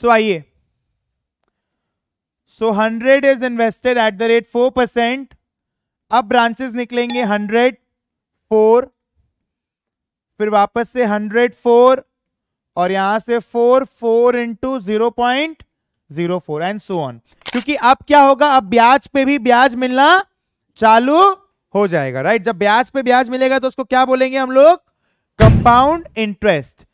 सो आइए so hundred is invested at the rate four percent अब branches निकलेंगे hundred four फिर वापस से हंड्रेड फोर और यहां से four four into zero point zero four and so on क्योंकि अब क्या होगा अब ब्याज पे भी ब्याज मिलना चालू हो जाएगा राइट जब ब्याज पे ब्याज मिलेगा तो उसको क्या बोलेंगे हम लोग कंपाउंड इंटरेस्ट